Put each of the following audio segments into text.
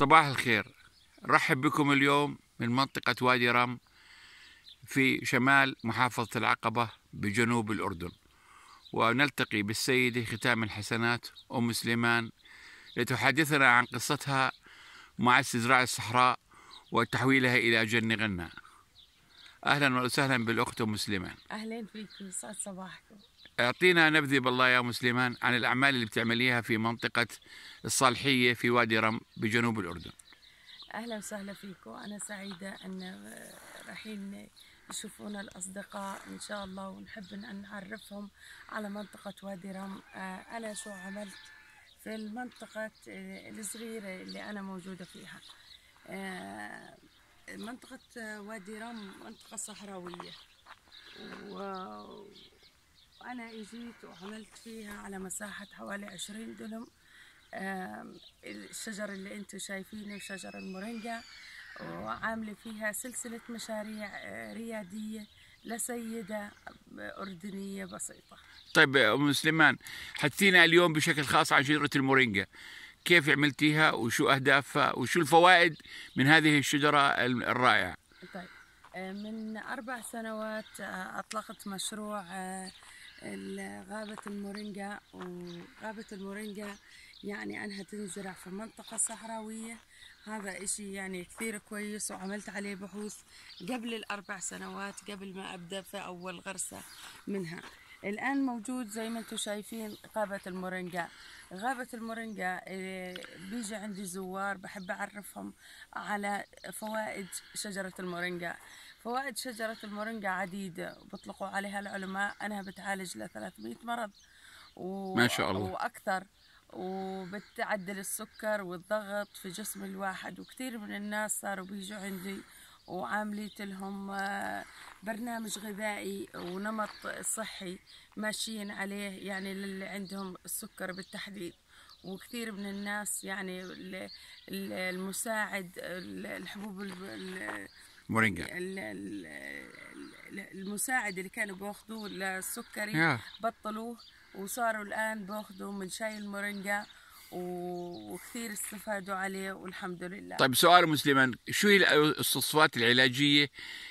صباح الخير رحب بكم اليوم من منطقة وادي رم في شمال محافظة العقبة بجنوب الأردن ونلتقي بالسيدة ختام الحسنات أم سليمان لتحدثنا عن قصتها مع استزراع الصحراء وتحويلها إلى جن غنى اهلا وسهلا بالاخت ام مسلمان اهلا فيك يسعد صباحكم اعطينا نبذه بالله يا مسلمان عن الاعمال اللي بتعمليها في منطقه الصالحيه في وادي رم بجنوب الاردن اهلا وسهلا فيكم انا سعيده ان رايحين يشوفونا الأصدقاء إن شاء الله ونحب أن نعرفهم على منطقة وادي رم أنا شو عملت في المنطقة الصغيرة اللي أنا موجودة فيها منطقة وادي رام منطقة صحراوية و... وأنا إجيت وعملت فيها على مساحة حوالي عشرين دونم الشجر اللي أنتم شايفينه شجر المورينجا وعاملة فيها سلسلة مشاريع آه، ريادية لسيدة آه، أردنية بسيطة طيب أم سليمان حدثينا اليوم بشكل خاص عن شجرة المورينجا كيف عملتيها وشو أهدافها وشو الفوائد من هذه الشجرة الرائعة طيب آه، من أربع سنوات آه، أطلقت مشروع آه، غابة المورينجا وغابة المورينجا يعني أنها تنزرع في منطقة صحراوية هذا إشي يعني كثير كويس وعملت عليه بحوث قبل الأربع سنوات قبل ما أبدأ في أول غرسة منها الآن موجود زي ما انتم شايفين غابة المورينجا غابة المورينجا آه، بيجي عندي زوار بحب أعرفهم على فوائد شجرة المورينجا فوائد شجرة المورينجا عديدة بطلقوا عليها العلماء أنها بتعالج ل 300 مرض و... ما شاء الله وأكثر وبتعدل السكر والضغط في جسم الواحد وكثير من الناس صاروا بيجوا عندي وعامليت لهم آه، برنامج غذائي ونمط صحي ماشيين عليه يعني للي عندهم السكر بالتحديد وكثير من الناس يعني المساعد الحبوب المورينجا المساعد اللي كانوا بياخذوه للسكري بطلوه وصاروا الان بياخذوا من شاي المورينجا وكثير استفادوا عليه والحمد لله طيب سؤال مسلما شو هي الاستصفات العلاجيه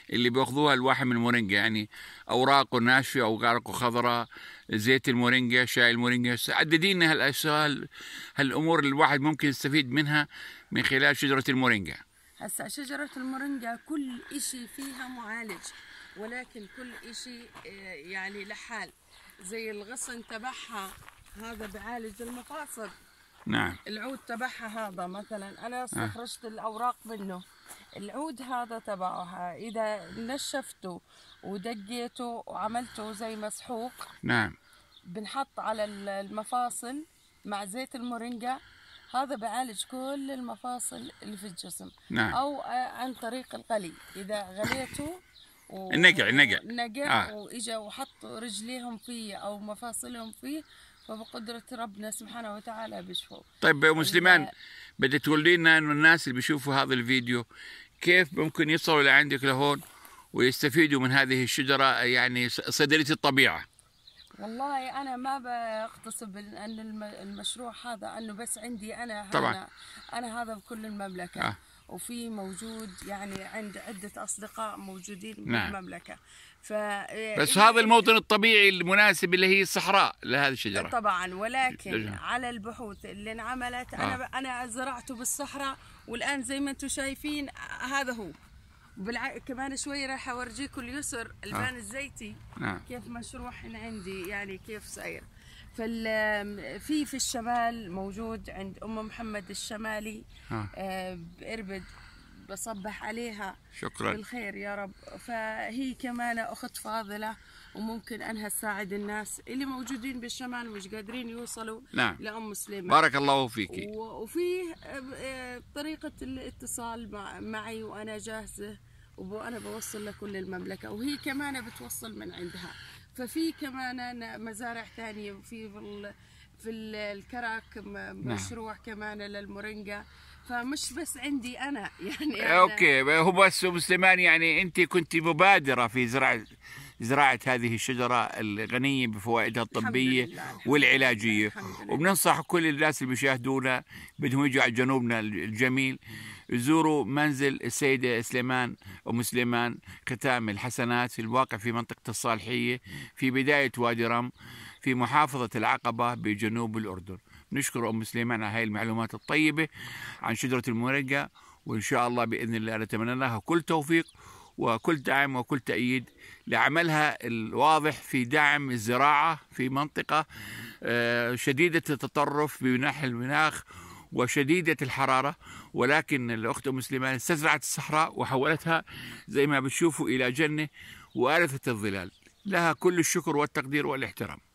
اللي بياخذوها الواحد من المورينجا يعني اوراقه ناشفه او غارقه خضراء زيت المورينجا شاي المورينجا عددي لنا هالاشغال هالامور اللي الواحد ممكن يستفيد منها من خلال شجره المورينجا هسه شجرة المورينجا كل إشي فيها معالج ولكن كل إشي آه، يعني لحال زي الغصن تبعها هذا بعالج المفاصل نعم العود تبعها هذا مثلا انا آه. استخرجت آه. الاوراق منه العود هذا تبعها اذا نشفته ودقيته وعملته زي مسحوق نعم بنحط على المفاصل مع زيت المورينجا هذا بعالج كل المفاصل اللي في الجسم نعم. او عن طريق القلي اذا غليته و... النقع النقع نقع آه. واجا وحطوا رجليهم فيه او مفاصلهم فيه فبقدرة ربنا سبحانه وتعالى بيشفوا طيب مسلمان بدي تقولي لنا انه الناس اللي بيشوفوا هذا الفيديو كيف ممكن يصلوا لعندك لهون ويستفيدوا من هذه الشجرة يعني صيدلية الطبيعة والله انا ما بقتصب ان المشروع هذا انه بس عندي انا طبعا أنا, انا هذا بكل المملكه آه. وفي موجود يعني عند عده اصدقاء موجودين نعم. بالمملكه ف بس إيه. هذا الموطن الطبيعي المناسب اللي هي الصحراء لهذه الشجره طبعا ولكن لجنة. على البحوث اللي انعملت آه. انا انا زرعته بالصحراء والان زي ما انتم شايفين هذا هو بالع... كمان شوي راح اورجيكم اليسر البان آه. الزيتي نعم. كيف مشروح عندي يعني كيف صاير فال في في الشمال موجود عند ام محمد الشمالي آه. آه باربد بصبح عليها شكرا بالخير يا رب فهي كمان اخت فاضله وممكن انها تساعد الناس اللي موجودين بالشمال مش قادرين يوصلوا نعم. لام سليمان بارك الله فيك وفيه آه، آه، طريقه الاتصال معي وانا جاهزه وأنا بوصل لكل المملكة وهي كمان بتوصل من عندها ففي كمان مزارع ثانية وفي في الكرك نعم. مشروع نعم. كمان للمورينجا فمش بس عندي أنا يعني أوكي هو بس سليمان يعني أنت كنت مبادرة في زراعة زراعة هذه الشجرة الغنية بفوائدها الطبية والعلاجية وبننصح كل الناس اللي بيشاهدونا بدهم يجوا على جنوبنا الجميل زوروا منزل السيدة سليمان أم سليمان ختام الحسنات في الواقع في منطقة الصالحية في بداية وادي رم في محافظة العقبة بجنوب الأردن نشكر أم سليمان على هاي المعلومات الطيبة عن شجرة المورقة وإن شاء الله بإذن الله نتمنى لها كل توفيق وكل دعم وكل تأييد لعملها الواضح في دعم الزراعة في منطقة آه، شديدة التطرف بناحية المناخ وشديدة الحرارة ولكن الأخت أم سليمان استزرعت الصحراء وحولتها زي ما بتشوفوا إلى جنة وآلفة الظلال لها كل الشكر والتقدير والاحترام